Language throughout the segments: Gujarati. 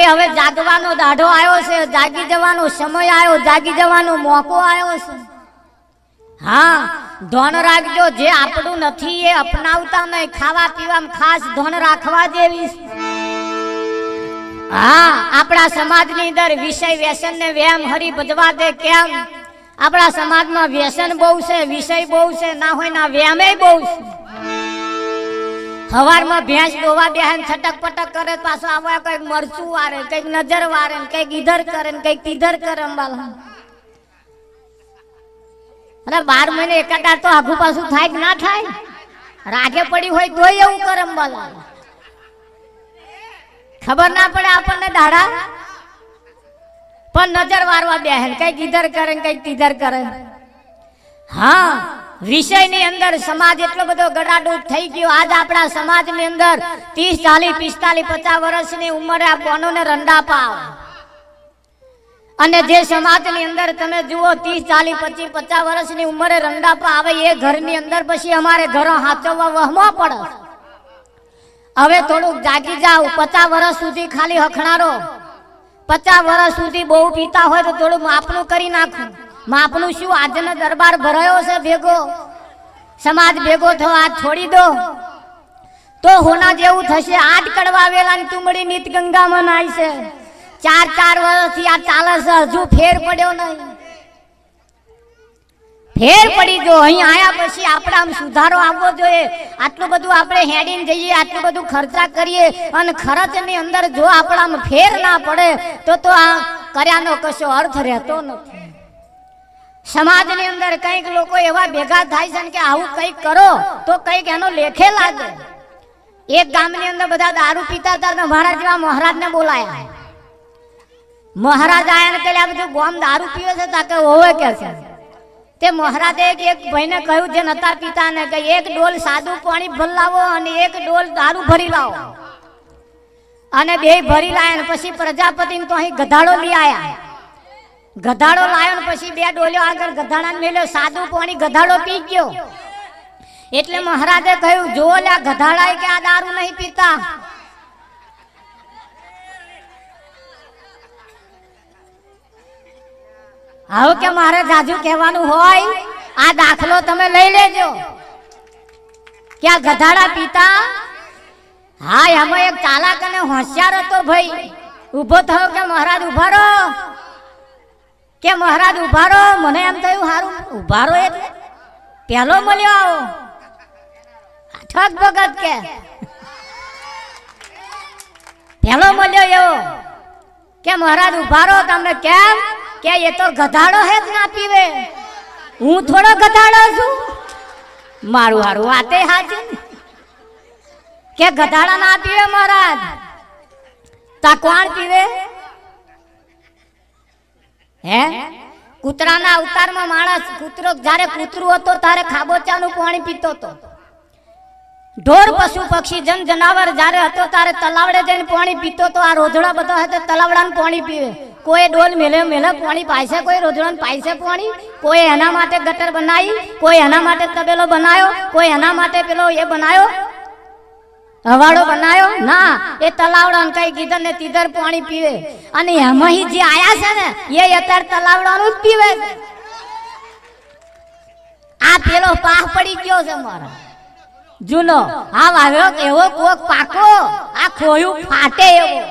કે હવે જાગવાનો દાઢો આવ્યો છે જાગી જવાનો સમય આવ્યો જાગી જવાનો મોકો આવ્યો છે હા ધોન રાખજો જે આપણું નથી એ અપનાવતા નહીં ખાવા પીવામાં ખાસ ધન રાખવા જેવી હા આપણા સમાજની અંદર વિષય વ્યસન ને વ્યામ હરી ભજવા દે કેમ આપણા સમાજમાં વ્યસન બહુ છે વિષય બહુ છે ના હોય ના વ્યાયામે બહુ છે હવારમાં ભેંસ દોવા બેહન છટક પટક કરે પાછો આવા કઈક મરચું વારે કઈક નજર વારે કઈક ઈધર કરે કઈક તીધર કરે અંબાલા અરે બાર મહિને એકાદાર તો આઘું પાછું થાય ના થાય રાગે પડી હોય તોય એવું કરે અંબાલા ખબર ના પડે આપણને દાડા પણ નજર વારવા બેહન કઈક ઈધર કરે કઈક તીધર કરે હા વિષયની અંદર સમાજ એટલો બધો ગડાડૂપ થઈ ગયો આજ આપણા સમાજની અંદર ત્રીસ ચાલીસ પિસ્તાલીસ પચાસ વર્ષની ઉંમરે આ બોનોને રંડા પાવ અને જે સમાજની અંદર તમે જુઓ ત્રીસ ચાલીસ પચીસ પચાસ વર્ષની ઉંમરે રંડાપા આવે એ ઘરની અંદર પછી અમારે ઘરો હાચવવા વહમવા પડે હવે થોડુંક જાગી જાવ પચાસ વર્ષ સુધી ખાલી હખણારો પચાસ વર્ષ સુધી બહુ પીતા હોય તો થોડું માપનું કરી નાખું માપનું શું આજનો દરબાર ભરાયો છે ભેગો સમાજ ભેગો થયો આજ છોડી દો તો હોના જેવું થશે આજ કડવા વેલા ની તુમડી નીત ગંગામાં નાય છે ચાર ચાર વર્ષથી આ ચાલે છે હજુ ફેર પડ્યો નહીં ફેર પડી જો અહીં આયા પછી આપણા સુધારો આવવો જોઈએ આટલું બધું આપણે હેડીને જઈએ આટલું બધું ખર્ચા કરીએ અને ખર્ચની અંદર જો આપણામાં ફેર ના પડે તો તો આ કર્યાનો કશો અર્થ રહેતો નથી સમાજની અંદર કંઈક લોકો એવા ભેગા થાય છે કે આવું કંઈક કરો તો કંઈક એનો લેખે લાગે એક ગામની અંદર બધા દારૂ પીતા હતા તો મહારાજ જેવા મહારાજને બોલાયા મહારાજ આયા ને પેલા બધું ગોમ દારૂ પીવે છે તાકે હોવે કે છે તે મહારાજે એક એક ભાઈને કહ્યું જે નતા પીતા ને કે એક ડોલ સાદું પાણી ભરી અને એક ડોલ દારૂ ભરી લાવો અને બે ભરી લાયા ને પછી પ્રજાપતિને તો અહીં ગધાડો લઈ આયા ગધાડો લાયો પછી બે ડોલ્યો આગળ ગધાડા મેલ્યો સાદું પાણી ગધાડો પી ગયો એટલે મહારાજે કહ્યું જો લે ગધાડા કે આ દારૂ નહીં પીતા આવો કે મારે જાજુ કહેવાનું હોય આ દાખલો તમે લઈ લેજો કે આ ગધાડા પીતા હા એમાં એક ચાલાક અને હોશિયાર હતો ભાઈ ઉભો થયો કે મહારાજ ઉભા રહો કે મહારાજ ઉભારો મને એમ થયું સારું ઉભારો એટલે પહેલો મળ્યો આવો ઠગ ભગત કે પહેલો મળ્યો એવો કે મહારાજ ઉભારો તમને કેમ કે એ તો ગધાડો હે જ ના પીવે હું થોડો ગધાડો છું મારું હારું વાતે હાચી કે ગધાડા ના પીવે મહારાજ તા કોણ પીવે હે કૂતરાના અવતારમાં માણસ કૂતરો જ્યારે કૂતરું હતો ત્યારે ખાબોચાનું પાણી પીતો હતો ઢોર પશુ પક્ષી જન જનાવર જ્યારે હતો ત્યારે તલાવડે જઈને પાણી પીતો તો આ રોજડા બધા હતા તલાવડાનું પાણી પીવે કોઈ ડોલ મેલે મેલે પાણી પાઈશે કોઈ રોજડાને પાઈશે પાણી કોઈ એના માટે ગટર બનાવી કોઈ એના માટે તબેલો બનાવ્યો કોઈ એના માટે પેલો એ બનાવ્યો હવાડો બનાવ્યો ના એ તલાવડા ને કઈ કીધર ને તીધર પાણી પીવે અને એમાં જે આયા છે ને એ અત્યારે તલાવડાનું જ પીવે આ પેલો પાક પડી ગયો છે મારો જૂનો હા વાવ્યો એવો કોક પાકો આ ખોયું ફાટે એવો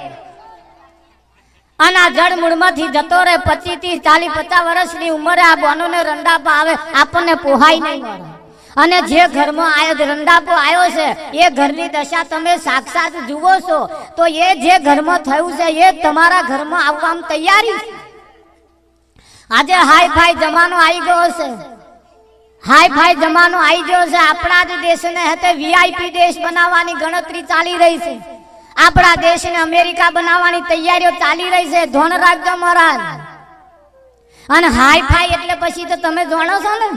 અને આ જળમૂળમાંથી જતો રહે પચીસ ત્રીસ ચાલીસ પચાસ વર્ષની ઉંમરે આ બોનો ને રંડા આવે આપણને પોહાય નહીં મળે અને જે ઘરમાં રંડાપો આવ્યો છે એ ઘરની દશા તમે સાક્ષાત જુઓ છો તો એ જે ઘરમાં થયું છે એ તમારા ઘરમાં આવવામાં તૈયારી આજે હાઈ ફાઈ જમાનો આવી ગયો છે હાઈ ફાઈ જમાનો આવી ગયો છે આપણા જ દેશને હતે વીઆઈપી દેશ બનાવવાની ગણતરી ચાલી રહી છે આપણા દેશને અમેરિકા બનાવવાની તૈયારીઓ ચાલી રહી છે ધોન રાખજો મહારાજ અને હાઈ ફાઈ એટલે પછી તો તમે જાણો છો ને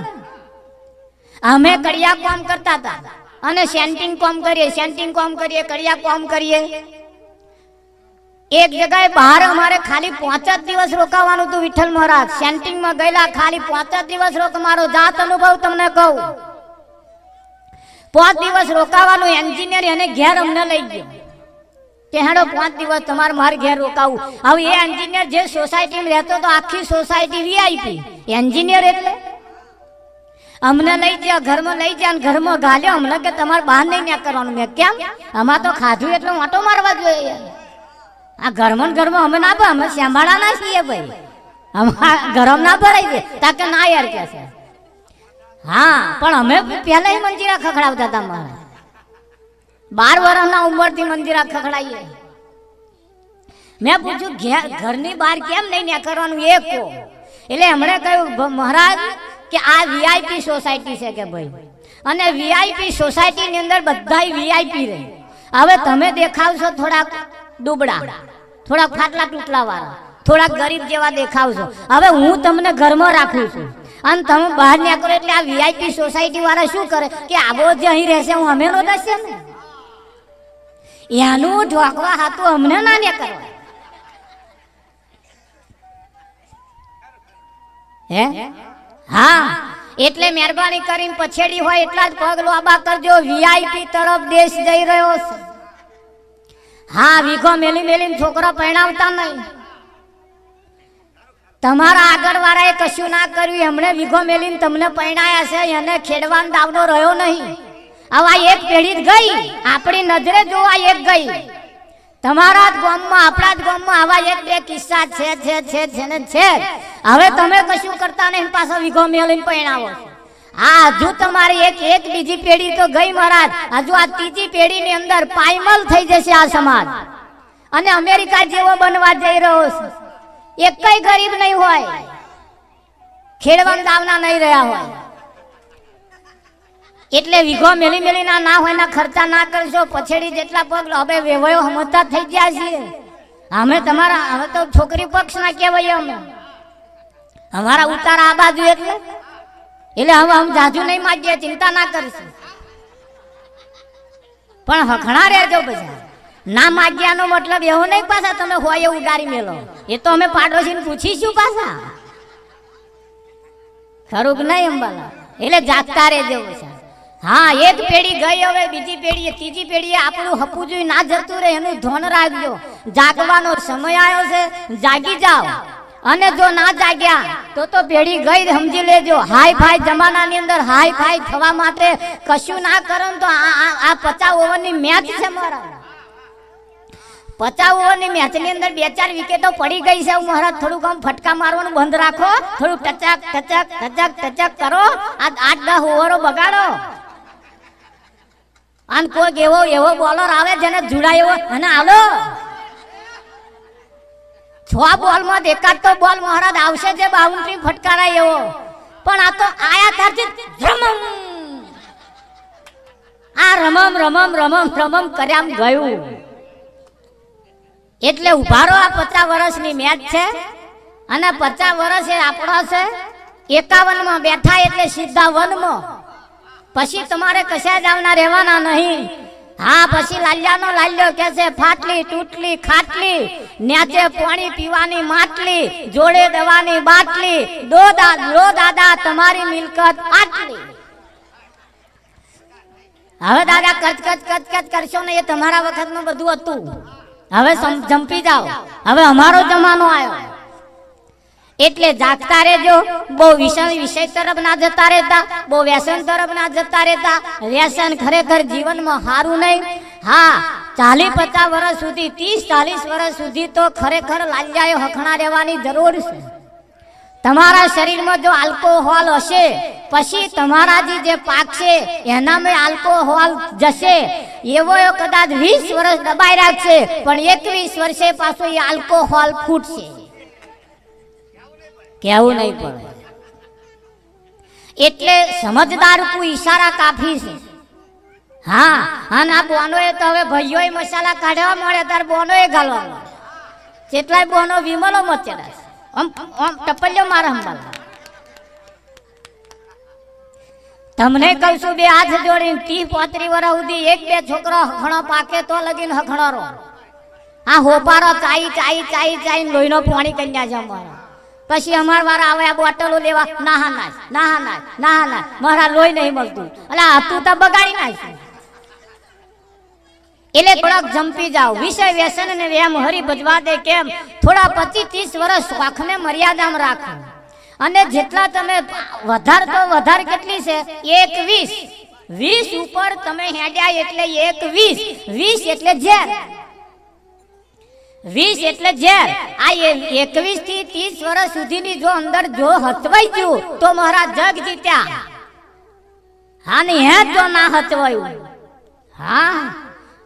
અમે કડિયા કોમ કરતા હતા અને સેન્ટિંગ કોમ કરીએ સેન્ટિંગ કોમ કરીએ કડિયા કોમ કરીએ એક જગ્યાએ બહાર અમારે ખાલી પાંચ જ દિવસ રોકાવાનું હતું વિઠ્ઠલ મહારાજ સેન્ટિંગમાં ગયેલા ખાલી પાંચ જ દિવસ રોક મારો જાત અનુભવ તમને કહું પાંચ દિવસ રોકાવાનું એન્જિનિયર એને ઘેર અમને લઈ ગયો કે હેડો પાંચ દિવસ તમારે મારે ઘેર રોકાવું હવે એ એન્જિનિયર જે સોસાયટીમાં રહેતો તો આખી સોસાયટી વીઆઈપી એન્જિનિયર એટલે અમને લઈ ગયા ઘરમાં લઈ ગયા ઘરમાં ગાલ્યો અમને કે તમારે બહાર નહીં ન્યા કરવાનું મેં કેમ અમાર તો ખાધું એટલે વાંટો મારવા જોઈએ આ ઘરમાં ઘરમાં અમે ના ભાઈ અમે સાંભાળા ના છીએ ભાઈ અમારા ગરમ ના ભરાઈ દે તાકે ના યાર કે છે હા પણ અમે પહેલા મંજીરા ખખડાવતા હતા મારા બાર વર્ષના ઉંમરથી મંજીરા ખખડાઈએ મેં પૂછ્યું ઘરની બહાર કેમ નહીં ન્યા કરવાનું એ એટલે એમણે કહ્યું મહારાજ કે આ વીઆઈપી સોસાયટી છે કે ભાઈ અને વીઆઈપી સોસાયટીની અંદર બધા વીઆઈપી રહે હવે તમે દેખાવશો થોડાક ડૂબડા થોડાક ફાટલા તૂટલા વાળા થોડાક ગરીબ જેવા દેખાવશો હવે હું તમને ઘરમાં રાખું છું અને તમે બહાર નીકળો એટલે આ વીઆઈપી સોસાયટી વાળા શું કરે કે આવો જે અહીં રહેશે હું અમે નો રહેશે ને એનું ઢોકવા હાથું અમને ના ને કરો હે હા એટલે મહેરબાની કરીને પછેડી હોય એટલા જ પગલું આબા કરજો વીઆઈપી તરફ દેશ જઈ રહ્યો છે હા વીઘો મેલી મેલીને છોકરો પરણાવતા નહીં તમારા આગળ વાળાએ કશું ના કર્યું એમણે વીઘો મેલીને તમને પરણાયા છે એને ખેડવાનો દાવનો રહ્યો નહીં આવા એક પેઢી ગઈ આપણી નજરે જોવા એક ગઈ તમારા જ ગામમાં આપણા જ ગામમાં આવા એક બે કિસ્સા છે છે છે છે ને છે હવે તમે કશું કરતા નહીં પાછો વિઘો મેલીને પરિણામો આ હજુ તમારી એક એક બીજી પેઢી તો ગઈ મહારાજ હજુ આ ત્રીજી પેઢીની અંદર પાયમલ થઈ જશે આ સમાજ અને અમેરિકા જેવો બનવા જઈ રહ્યો છે એક ગરીબ નહીં હોય ખેડવામ દાવના નહીં રહ્યા હોય એટલે વિઘો મેલી મેલીના ના હોય ના ખર્ચા ના કરશો પછેડી જેટલા પગ હવે વેવાયો સમજતા થઈ ગયા છીએ અમે તમારા હવે તો છોકરી પક્ષ ના કહેવાય અમે અમારા ઉતાર આ બાજુ એટલે એટલે હવે આમ જાજુ નહીં માગીએ ચિંતા ના કરીશું પણ હખણા રહેજો બધા ના માગ્યાનો મતલબ એવો નહીં પાછા તમે હોય એવું ઉગારી મેલો એ તો અમે પાડોશીને પૂછીશું પાછા ખરું કે નહીં અંબાલા એટલે જાગતા રહેજો પાછા હા એક પેઢી ગઈ હવે બીજી પેઢી ત્રીજી પેઢી આપણું હપુજું ના જતું રહે એનું ધોન રાખજો જાગવાનો સમય આવ્યો છે જાગી જાઓ અને જો ના જાગ્યા તો તો પેઢી ગઈ સમજી લેજો હાઈ ફાઈ જમાનાની અંદર હાઈ ફાઈ થવા માટે કશું ના કરો તો આ પચાવ ઓવર ની મેચ છે મારા પચાસ ઓવરની ની અંદર બે ચાર વિકેટો પડી ગઈ છે મહારાજ થોડુંક આમ ફટકા મારવાનું બંધ રાખો થોડુંક ટચક ટચક ટચક ટચક કરો આ આઠ દસ ઓવરો બગાડો અને કોઈક એવો એવો બોલર આવે જેને જોડાયો અને આવો છ બોલમાં એકાદ તો બોલ મહારાજ આવશે જે બાઉન્ડ્રી ફટકારાય એવો પણ આ તો આયા કરજે રમમ આ રમમ રમમ રમમ રમમ કર્યામ ગયું એટલે ઉભારો આ પચાસ વર્ષની મેચ છે અને પચાસ વર્ષ એ આપણો છે એકાવનમાં બેઠા એટલે સીધા વનમાં પછી તમારે કશા જાવના રહેવાના નહીં હા પછી લાલ્યાનો લાલ્યો કે છે ફાટલી તૂટલી ખાટલી ન્યાચે પાણી પીવાની માટલી જોડે દવાની બાટલી દો દો દાદા તમારી મિલકત આટલી હવે દાદા કચ કચ કચ કચ કરશો ને એ તમારા વખતનું બધું હતું હવે જંપી જાઓ હવે અમારો જમાનો આવ્યો એટલે જાગતા રહેજો બહુ વિષય વિષય તરફ ના જતા રહેતા બહુ વ્યસન તરફ ના જતા રહેતા વ્યસન ખરેખર જીવનમાં સારું નહીં હા ચાલીસ પચાસ વર્ષ સુધી ત્રીસ ચાલીસ વર્ષ સુધી તો ખરેખર લાલજાએ હખણા રહેવાની જરૂર છે તમારા શરીરમાં જો આલ્કોહોલ હશે પછી તમારા જે પાક છે એના મેં આલ્કોહોલ જશે એવો કદાચ વીસ વર્ષ દબાઈ રાખશે પણ એકવીસ વર્ષે પાછો એ આલ્કોહોલ ફૂટશે કેવું નહીં પડે એટલે સમજદાર કુ ઈશારા કાફી છે હા અને આ બોનોએ તો હવે ભાઈઓએ મસાલા કાઢવા મળે ત્યારે બોનો એ મળે જેટલાય બોનો વિમલો મચેડા છે આમ આમ ટપલ્યો મારે હંબાલા તમને કહું છું બે હાથ જોડીને ત્રીસ પાંત્રી વર્ષ સુધી એક બે છોકરો હખણો પાકે તો લગીન હખણો રો આ હોપારો ચાઈ ચાઈ ચાઈ ચાઈ લોહીનો પાણી કન્યા છે પછી અમાર વાળા આવે આ બોટલો લેવા નાહા નાશ નાહા નાશ નાહા નાશ મારા લોહી નહીં મળતું એટલે આતું તો બગાડી નાખ એટલે થોડાક જંપી જાઓ વિષય વ્યસન ને વ્યામ હરી ભજવા દે કેમ થોડા પચીસ ત્રીસ વર્ષ વાખને મર્યાદામાં રાખો અને જેટલા તમે વધાર તો વધાર કેટલી છે એક વીસ વીસ ઉપર તમે હેડ્યા એટલે એક વીસ વીસ એટલે જેર વીસ એટલે ઝેર આ એકવીસ થી ત્રીસ વર્ષ સુધીની જો અંદર જો હતવાઈ ગયું તો મારા જગ જીત્યા હા ને હે તો ના હતવાયું હા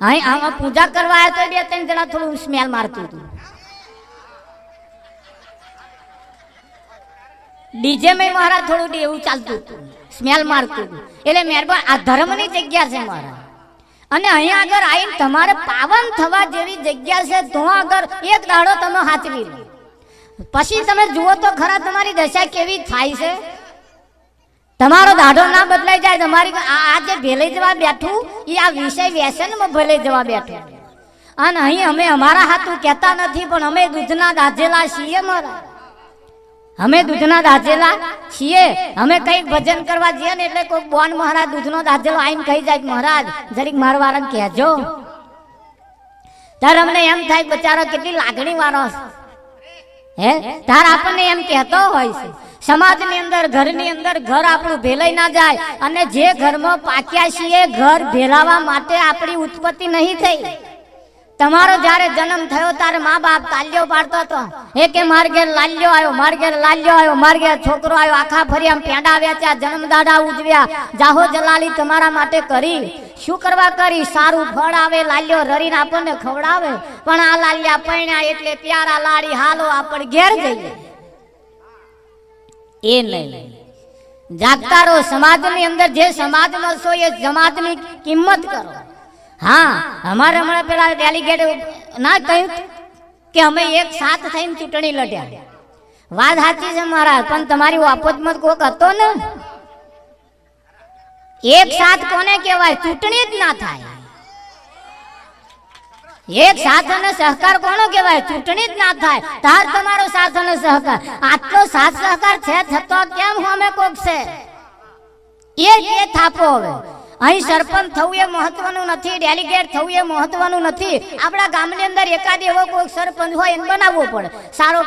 અહીં આમાં પૂજા કરવા આવ્યો તો બે ત્રણ જણા થોડું સ્મેલ મારતું હતું ડીજે મેં મારા થોડું એવું ચાલતું હતું સ્મેલ મારતું હતું એટલે મહેરબાન આ ધર્મની જગ્યા છે મહારાજ અને અહીંયા આગળ આવીને તમારે પાવન થવા જેવી જગ્યા છે તો આગળ એક દાડો તમે હાચવી લો પછી તમે જુઓ તો ખરા તમારી દશા કેવી થાય છે તમારો દાઢો ના બદલાઈ જાય તમારી આ જે ભેલે જવા બેઠું એ આ વિષય વ્યસનમાં ભલે જવા બેઠું અને અહીં અમે અમારા હાથું કહેતા નથી પણ અમે દૂધના દાધેલા છીએ મારા અમે દૂધના દાજેલા છીએ અમે કઈક ભજન કરવા જઈએ ને એટલે કોઈ બોન મહારાજ દૂધનો દાજેલો આઈને કહી જાય મહારાજ જરીક માર વારણ કહેજો તાર અમને એમ થાય બચારો કેટલી લાગણી વાળો હે તાર આપણને એમ કહેતો હોય છે સમાજની અંદર ઘરની અંદર ઘર આપણું ભેલાઈ ના જાય અને જે ઘરમાં પાક્યા છીએ ઘર ભેલાવા માટે આપણી ઉત્પત્તિ નહીં થઈ તમારો જ્યારે જન્મ થયો ત્યારે મા બાપ તાલ્યો પાડતો હતો એકે કે માર ઘેર લાલ્યો આવ્યો માર ઘેર લાલ્યો આવ્યો માર ઘેર છોકરો આવ્યો આખા ફરી આમ પેંડા વેચ્યા જન્મદાડા ઉજવ્યા જાહો જલાલી તમારા માટે કરી શું કરવા કરી સારું ફળ આવે લાલ્યો રરીને આપણને ખવડાવે પણ આ લાલ્યા પૈણા એટલે પ્યારા લાડી હાલો આપણ ઘેર જઈએ એ નહીં જાગતા રહો સમાજની અંદર જે સમાજમાં છો એ સમાજની કિંમત કરો હા અમારે હમણાં પેલા ડેલિગેટ ના કહ્યું કે અમે એક સાથ થઈને ચૂંટણી લડ્યા વાત સાચી છે મારા પણ તમારી ઓપોજમાં કોક હતો ને એક સાથ કોને કહેવાય ચૂંટણી જ ના થાય એક સાથ અને સહકાર કોનો કહેવાય ચૂંટણી જ ના થાય તાર તમારો સાથ અને સહકાર આટલો સાથ સહકાર છે થતો કેમ અમે કોક છે એ થાપો હવે અહીં સરપંચ થવું એ મહત્વનું નથી ડેલિગેટ થવું એ મહત્વનું નથી આપણા ગામની અંદર એકાદ એવો કોઈ સરપંચ હોય એને બનાવવો પડે સારો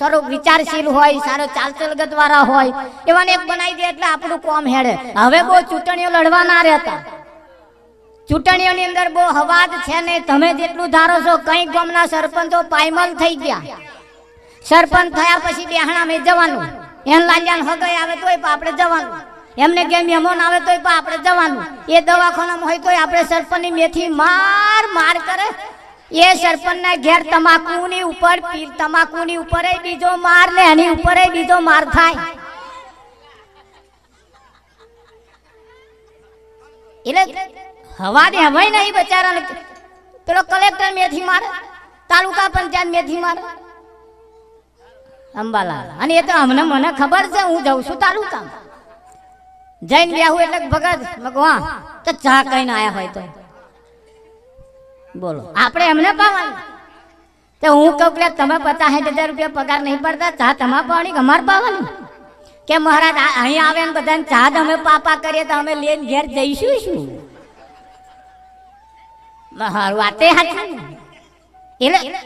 સારો વિચારશીલ હોય સારો ચાલચલગતવાળા હોય એવાને એક બનાવી દે એટલે આપણું કોમ હેડે હવે બહુ ચૂંટણીઓ લડવાના રહેતા ચૂંટણીઓની અંદર બહુ હવાદ છે ને તમે જેટલું ધારો છો કઈ ગામના સરપંચો પાયમલ થઈ ગયા સરપંચ થયા પછી બેહણા બેહણામાં જવાનું એન લાલ્યાન હગાઈ આવે તોય આપણે જવાનું એમને કે મહેમાન આવે તોય આપણે જવાનું એ દવાખાનામાં હોય તોય આપણે સરપંચની મેથી માર માર કરે એ સરપંચના ઘેર તમાકુની ઉપર તમાકુની ઉપર બીજો માર ને એની ઉપર બીજો માર થાય એટલે હવા ને હવાય નહીં બચારાને પેલો કલેક્ટર મેથી માર તાલુકા પંચાયત મેથી માર અંબાલા અને એ તો અમને મને ખબર છે હું જઉં છું તાલુકામાં જૈન વ્યાહુ એટલે ભગત ભગવાન તો ચા કહીને આયા હોય તો બોલો આપણે એમને પાવાનું તો હું કહું કે તમે પચાસ સાઠ હજાર રૂપિયા પગાર નહીં પડતા ચા તમારે પાવાની અમારે પાવાની કે મહારાજ અહીં આવે ને બધાને ચા અમે પાપા કરીએ તો અમે લઈને ઘેર જઈશું શું વાતે સાચી એટલે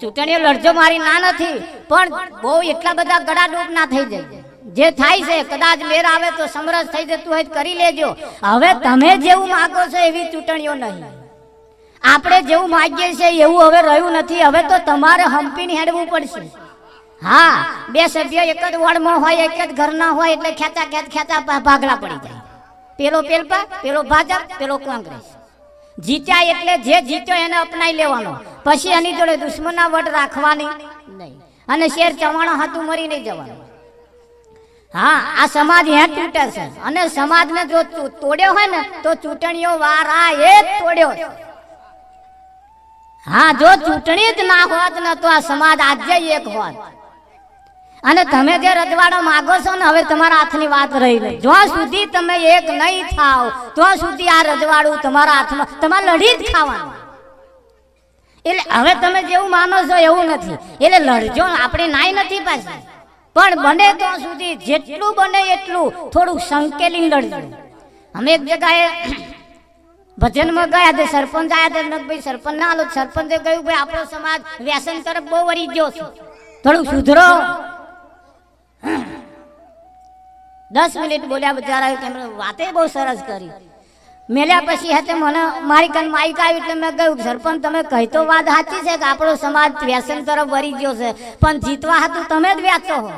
ચૂંટણીઓ લડજો મારી ના નથી પણ બહુ એટલા બધા ગળા ડૂબ ના થઈ જાય જે થાય છે કદાચ મેર આવે તો સમરસ થઈ જતું હોય કરી લેજો હવે તમે જેવું માગો છો એવી ચૂંટણીઓ નહીં આપણે જેવું માગીએ છીએ એવું હવે રહ્યું નથી હવે તો તમારે હંપીને હેડવું પડશે હા બે સભ્ય એક જ વોર્ડમાં હોય એક જ ઘરના હોય એટલે ખેંચા ખેંચ ખેંચા ભાગલા પડી જાય પેલો પેલપા પેલો ભાજપ પેલો કોંગ્રેસ જીત્યા એટલે જે જીત્યો એને અપનાવી લેવાનો પછી એની જોડે દુશ્મના વટ રાખવાની નહીં અને શેર ચવાણો હાથું મરી નહીં જવાનું હા આ સમાજ હે તૂટે છે અને સમાજને જો તોડ્યો હોય ને તો ચૂંટણીઓ વારા એ તોડ્યો હા જો ચૂંટણી જ ના હોત ને તો આ સમાજ આજે એક હોત અને તમે જે રજવાડો માગો છો ને હવે તમારા હાથની વાત રહી ગઈ જ્યાં સુધી તમે એક નહીં થાવ તો સુધી આ રજવાડું તમારા હાથમાં તમારે લડી જ ખાવાનું એટલે હવે તમે જેવું માનો છો એવું નથી એટલે લડજો આપણે નાઈ નથી પાછી પણ બને ત્યાં સુધી જેટલું બને એટલું થોડું સંકેલી લડજો અમે એક જગાએ ભજનમાં ગયા તે સરપંચ આવ્યા હતા ભાઈ સરપંચ ના આલો સરપંચે કહ્યું ભાઈ આપણો સમાજ વ્યાસન તરફ બહુ વળી ગયો છે થોડું સુધરો દસ મિનિટ બોલ્યા બચારા તેમણે વાતે બહુ સરસ કરી મેલ્યા પછી હતે મને મારી કન માઈક આવ્યું એટલે મેં કહ્યું સરપંચ તમે કહી તો વાત સાચી છે કે આપણો સમાજ વ્યસન તરફ વળી ગયો છે પણ જીતવા હતું તમે જ વ્યાચો હો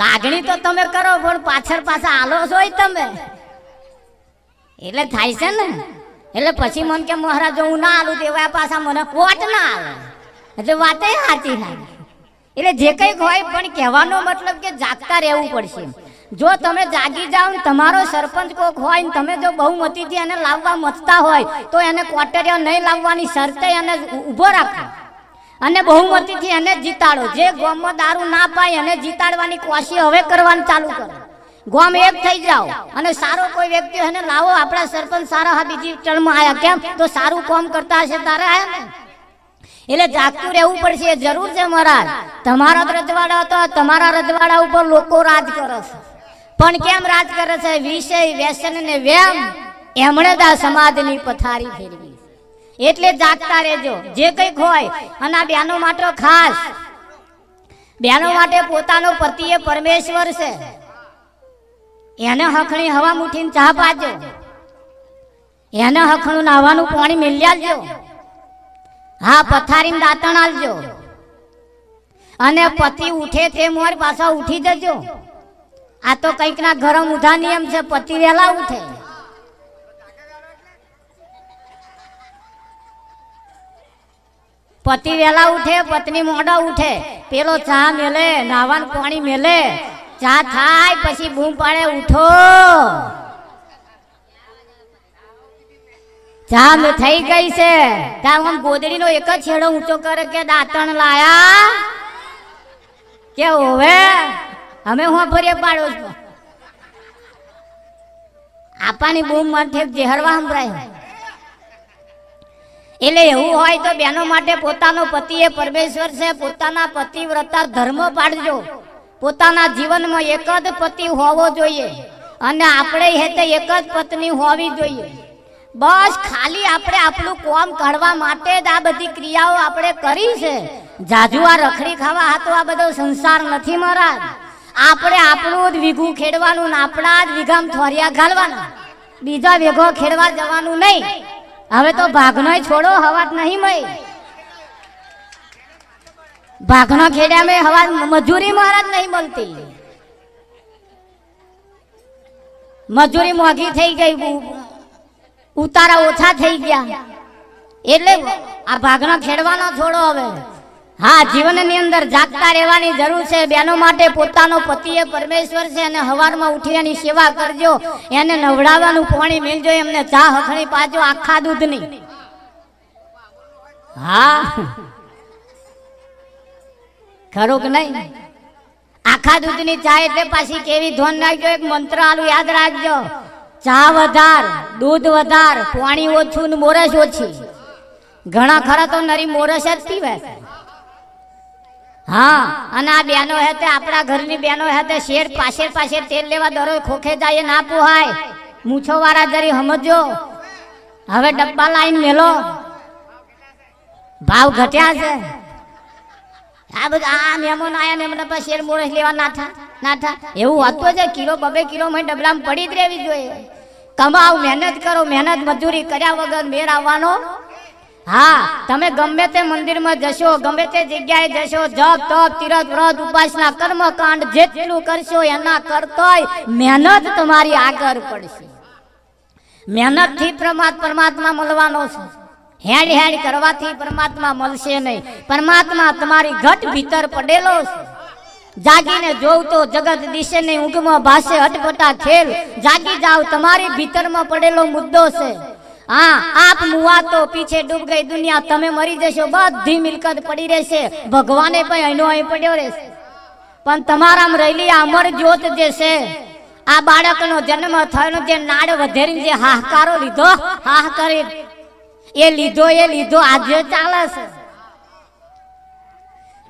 લાગણી તો તમે કરો પણ પાછળ પાછા આલો છો તમે એટલે થાય છે ને એટલે પછી મને કે મહારાજ હું ના આલું તેવા પાછા મને વોટ ના આવે એટલે વાતે હાચી લાગે એટલે જે કંઈક હોય પણ કહેવાનો મતલબ કે જાગતા રહેવું પડશે જો તમે જાગી જાઓ ને તમારો સરપંચ કોક હોય ને તમે જો બહુમતીથી એને લાવવા મતતા હોય તો એને ક્વાર્ટરીઓ નહીં લાવવાની શરતે એને ઊભો રાખો અને બહુમતીથી એને જીતાડો જે ગોમમાં દારૂ ના પાય એને જીતાડવાની કોશિશ હવે કરવાનું ચાલુ કરો ગોમ એક થઈ જાઓ અને સારો કોઈ વ્યક્તિ એને લાવો આપણા સરપંચ સારા હા બીજી ટર્મમાં આવ્યા કેમ તો સારું કોમ કરતા હશે તારે આયા ને એટલે જાગતું રહેવું પડશે જરૂર છે મહારાજ તમારા રજવાડા તો તમારા રજવાડા ઉપર લોકો રાજ કરે છે પણ કેમ રાજ કરે છે વિષય વ્યસન ને વ્યમ એમણે જ આ સમાજની પથારી ફેરવી એટલે જાગતા રહેજો જે કંઈક હોય અને આ બહેનો માટે ખાસ બહેનો માટે પોતાનો પતિ એ પરમેશ્વર છે એને હખણી હવા મુઠીને ચા પાજો એને હખણું નાહવાનું પાણી મેલ્યા જો હા પથારીમાં દાંતણ આવજો અને પતિ ઉઠે તે મોર પાછા ઉઠી જજો આ તો કંઈક ના ગરમ ઉધા નિયમ છે પતિ વહેલા ઉઠે પતિ વહેલા ઉઠે પત્ની મોડા ઉઠે પેલો ચા મેલે નાવાનું પાણી મેલે ચા થાય પછી બૂમ પાડે ઉઠો જામ થઈ ગઈ છે ત્યાં આમ ગોદડીનો એક જ છેડો ઊંચો કરે કે દાંતણ લાયા કે હોવે અમે હું ફરી પાડો છો આપાની બૂમ મનથી જેહરવા સંભળાય એટલે એવું હોય તો બેનો માટે પોતાનો પતિ એ પરમેશ્વર છે પોતાના પતિ વ્રતા ધર્મ પાડજો પોતાના જીવનમાં એક જ પતિ હોવો જોઈએ અને આપણે હેતે એક જ પત્ની હોવી જોઈએ બસ ખાલી આપણે આપણું કોમ કરવા માટે જ આ બધી ક્રિયાઓ આપણે કરી છે જાજુ આ રખડી ખાવા હતો આ બધો સંસાર નથી મહારાજ આપણે આપણું જ વીઘું ખેડવાનું આપણા જ વિઘામ થોરિયા ઘાલવાના બીજા વેગો ખેડવા જવાનું નહીં હવે તો ભાગનો છોડો હવાત નહીં મય ભાગનો ખેડ્યા મેં હવા મજૂરી મહારાજ નહીં મળતી મજૂરી મોંઘી થઈ ગઈ ઉતારા ઓછા થઈ ગયા એટલે આ ભાગનો ખેડવાનો છોડો હવે હા જીવનની અંદર જાગતા રહેવાની જરૂર છે બેનો માટે પોતાનો પતિ એ પરમેશ્વર છે અને હવારમાં ઉઠી એની સેવા કરજો એને નવડાવવાનું પાણી મેળજો એમને ચા હથણી પાજો આખા દૂધની હા ખરું કે નહીં આખા દૂધ ની ચા એટલે પાછી કેવી ધોન રાખજો એક મંત્ર આલું યાદ રાખજો ચા વધાર દૂધ વધાર પાણી ઓછું ને મોરસ ઓછી ઘણા ખરા તો નરી મોરસ જ પીવે હા અને આ બેનો હે તે આપણા ઘરની બેનો હે તે શેર પાછે પાછે તેલ લેવા દરો ખોખે જાય ના પોહાય મૂછો વાળા જરી સમજો હવે ડબ્બા લાઈન મેલો ભાવ ઘટ્યા છે આ બધા આ મહેમાન આયા ને એમને શેર મોરસ લેવા નાઠા નાઠા એવું હતું જ કિલો બબે કિલો મેં ડબલામાં પડી જ રહેવી જોઈએ કમાવ મહેનત કરો મહેનત મજૂરી કર્યા વગર મેર આવવાનો હા તમે ગમે તે મંદિરમાં જશો ગમે તે જગ્યાએ જશો જપ તપ તીરથ વ્રત ઉપાસના કર્મકાંડ જેટલું કરશો એના કરતોય મહેનત તમારી આગળ પડશે મહેનતથી પ્રમાત પરમાત્મા મળવાનો છે હેડ હેડ કરવાથી પરમાત્મા મળશે નહીં પરમાત્મા તમારી ઘટ ભીતર પડેલો છે જાગીને જોઉં તો જગત દિશે ને ઊંઘમાં ભાષે અટપટા ખેલ જાગી જાવ તમારી ભીતરમાં પડેલો મુદ્દો છે હા આપ મુવા તો પીછે ડૂબ ગઈ દુનિયા તમે મરી જશો બધી મિલકત પડી રહેશે ભગવાને પણ અહીંનો અહીં પડ્યો રહેશે પણ તમારામાં રહેલી અમર જ્યોત જે છે આ બાળકનો જન્મ થયો જે નાડ વધેરી જે હાહકારો લીધો હાહ કરી એ લીધો એ લીધો આજે ચાલે છે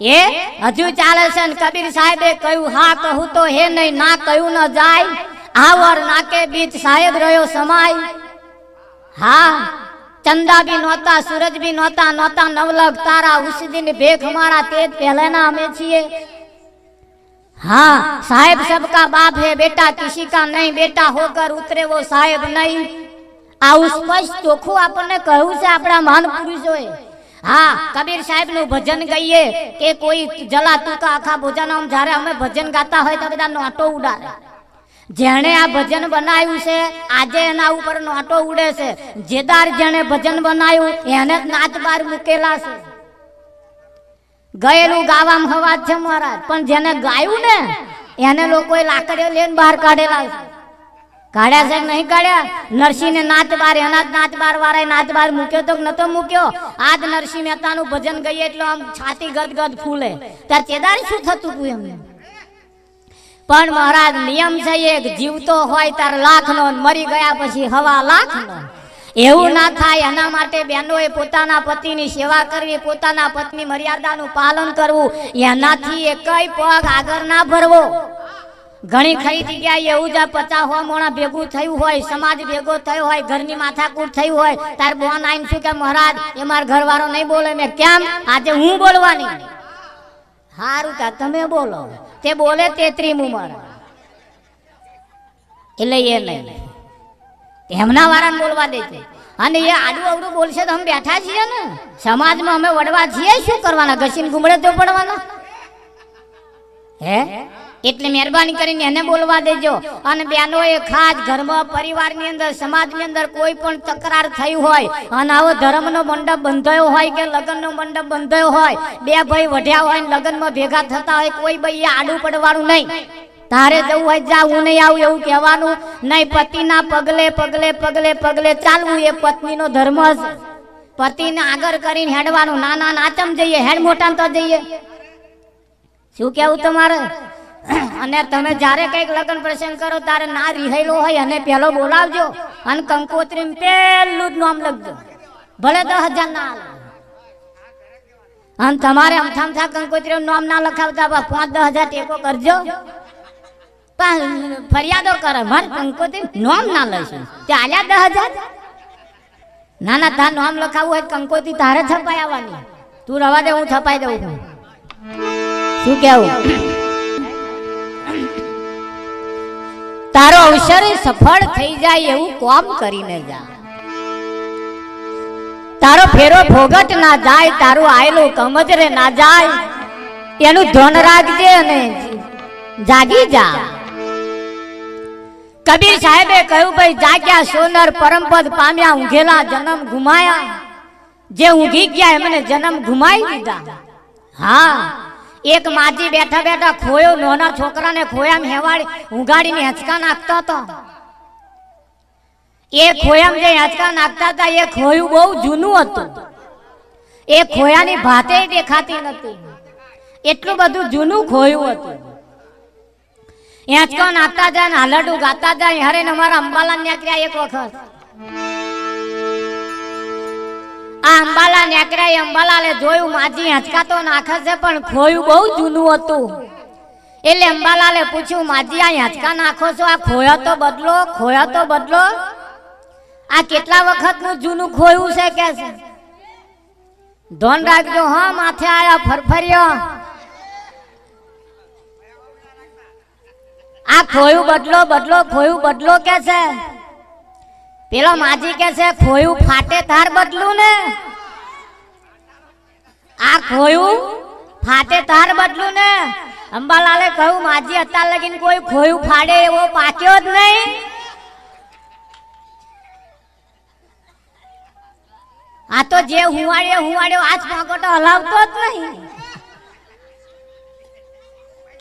એ હજુ ચાલે છે ને કબીર સાહેબે કહ્યું હા કહું તો હે નહીં ના કહ્યું ન જાય આવર નાકે બીજ સાહેબ રહ્યો સમાય હા ચંદા બી નહોતા સૂરજ બી નહોતા નહોતા નવલખ તારા ઉસદીન ભેખ મારા તેજ પહેલેના અમે છીએ હા સાહેબ સબકા બાપ હે બેટા किसी का नहीं बेटा होकर उतरे वो साहेब नहीं આ સ્પષ્ટ ચોખ્ખું આપણને કહ્યું છે આપણા માન પુરુષોએ હા કબીર સાહેબ નું ભજન ગઈએ કે કોઈ જલા તું આખા ભોજન આમ જ્યારે અમે ભજન ગાતા હોય તો બધા નોટો ઉડાડે જેણે આ ભજન બનાવ્યું છે આજે એના ઉપર નોટો ઉડે છે જેદાર જેણે ભજન બનાવ્યું એને નાચ બાર મૂકેલા છે ગયેલું ગાવામાં હવા છે મહારાજ પણ જેને ગાયું ને એને લોકોએ લાકડીઓ લઈને બહાર કાઢેલા છે કાઢ્યા છે નહીં કાઢ્યા નરસિંહ ને નાચબાર અનાજ નાચબાર વાળા નાચબાર મૂક્યો તો નતો મૂક્યો આજ નરસિંહ મહેતાનું ભજન ગઈએ એટલે આમ છાતી ગદગદ ફૂલે ત્યારે તેદારી શું થતું તું એમને પણ મહારાજ નિયમ છે એક જીવતો હોય તાર લાખ નો મરી ગયા પછી હવા લાખ નો એવું ના થાય એના માટે એ પોતાના પતિની સેવા કરવી પોતાના પત્ની મર્યાદાનું પાલન કરવું એનાથી એકય પગ આગળ ના ભરવો ઘણી ખરી જગ્યાએ એવું જ પચાસ હો મોણા ભેગું થયું હોય સમાજ ભેગો થયો હોય ઘરની માથાકૂટ થયું હોય તાર બોન આવીને શું કે મહારાજ એ મારા ઘરવાળો નહીં બોલે મેં કેમ આજે હું બોલવાની સારું કા તમે બોલો તે બોલે તેત્રીમ ઉંમર એટલે એ નહીં એમના વાળાને બોલવા દે અને એ આડું અવડું બોલશે તો અમે બેઠા છીએ ને સમાજમાં અમે વડવા છીએ શું કરવાના ઘસીને ગુમડે તો પડવાના હે એટલે મહેરબાની કરીને એને બોલવા દેજો અને બેનો એ ખાસ ઘરમાં ની અંદર સમાજની અંદર કોઈ પણ તકરાર થયું હોય અને આવો ધર્મનો મંડપ બંધાયો હોય કે લગ્નનો મંડપ બંધાયો હોય બે ભાઈ વઢ્યા હોય લગ્નમાં ભેગા થતા હોય કોઈ ભાઈ આડું પડવાનું નહીં તારે જવું હોય જા હું નહીં આવું એવું કહેવાનું નહીં પતિના પગલે પગલે પગલે પગલે ચાલવું એ પત્નીનો ધર્મ છે પતિને આગળ કરીને હેડવાનું નાના નાચમ જઈએ હેડ મોટા તો જઈએ શું કેવું તમારે અને તમે જ્યારે કઈક લગ્ન પ્રસંગ કરો ત્યારે ના રિહાયેલો હોય અને પેલો બોલાવજો અને કંકોત્રી પેલું જ નામ લખજો ભલે દસ હજાર ના અને તમારે અમથામથા કંકોત્રી નામ ના લખાવતા પાંચ દસ હજાર ટેકો કરજો ફરિયાદો કરે મારે કંકોત્રી નામ ના લઈશું ચાલ્યા દસ હજાર ના ના તાર નામ લખાવવું હોય કંકોત્રી તારે છપાઈ આવવાની તું રવા દે હું છપાઈ દઉં છું શું કેવું તારો અવસર સફળ થઈ જાય એવું કામ કરીને જા તારો ફેરો ફોગટ ના જાય તારું આયલું કમજરે ના જાય એનું ધ્યાન રાખજે અને જાગી જા કબીર સાહેબે કહ્યું ભાઈ જાગ્યા સોનર પરમપદ પામ્યા ઊંઘેલા જન્મ ગુમાયા જે ઊંઘી ગયા એમને જન્મ ગુમાઈ દીધા હા એક માજી બેઠા બેઠા ખોયો નાના છોકરાને ખોયામ હેવાડી ઉગાડીને હેંચકા નાખતો હતો એ ખોયામ જે હેંચકા નાખતા હતા એ ખોયું બહુ જૂનું હતું એ ખોયાની ભાતે દેખાતી નથી એટલું બધું જૂનું ખોયું હતું હેંચકો નાખતા જાય હાલડું ગાતા જાય હરે અમારા અંબાલાલ ક્યાં એક વખત આ અંબાલા નેકરાય અંબાલાલે જોયું માજી હચકાતો નાખે છે પણ ખોયું બહુ જૂનું હતું એટલે અંબાલાલે પૂછ્યું માજી આ હચકા નાખો છો આ ખોયા તો બદલો ખોયા તો બદલો આ કેટલા વખતનું જૂનું ખોયું છે કે છે ધોન રાખજો હા માથે આયા ફરફર્યો આ ખોયું બદલો બદલો ખોયું બદલો કે છે પેલો માજી કે છે ખોયું ફાટે તાર બદલું ને આ ખોયું ફાટે તાર બદલું ને અંબાલાલે કહ્યું માજી અત્યાર લગીને કોઈ ખોયું ફાડે એવો પાક્યો જ નહીં આ તો જે હુવાડ્યો હુવાડ્યો આજ પાકોટો હલાવતો જ નહીં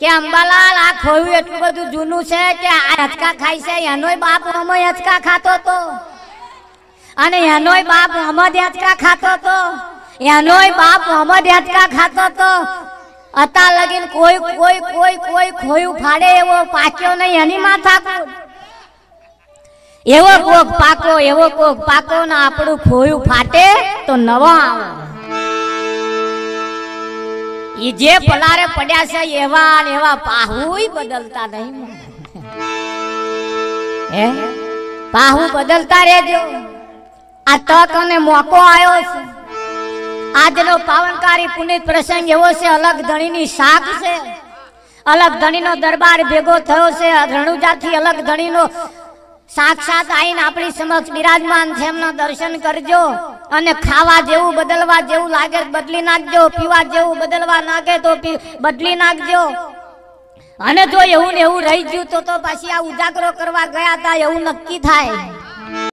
કે અંબાલાલ આ ખોયું એટલું બધું જૂનું છે કે આ હચકા ખાય છે એનોય બાપ અમો હચકા ખાતો હતો અને એનોય બાપ અમદ હચકા ખાતો હતો એનોય બાપ અમદ હચકા ખાતો હતો અતા લગીન કોઈ કોઈ કોઈ કોઈ ખોયું ફાડે એવો પાક્યો નહીં એની માથાકૂટ એવો કોક પાકો એવો કોક પાકો ને આપણું ખોયું ફાટે તો નવો આવો એ જે પલારે પડ્યા છે એવા ને એવા પાહુય બદલતા નહીં હે પાહુ બદલતા રહેજો આ તક અને મોકો આવ્યો છે આજનો પાવનકારી પુનિત પ્રસંગ એવો છે અલગ ધણીની શાક છે અલગ ધણીનો દરબાર ભેગો થયો છે રણુજાથી અલગ ધણીનો સાક્ષાત આઈને આપણી સમક્ષ બિરાજમાન છે એમના દર્શન કરજો અને ખાવા જેવું બદલવા જેવું લાગે બદલી નાખજો પીવા જેવું બદલવા નાખે તો બદલી નાખજો અને જો એવું ને એવું રહી ગયું તો તો પાછી આ ઉજાગરો કરવા ગયા હતા એવું નક્કી થાય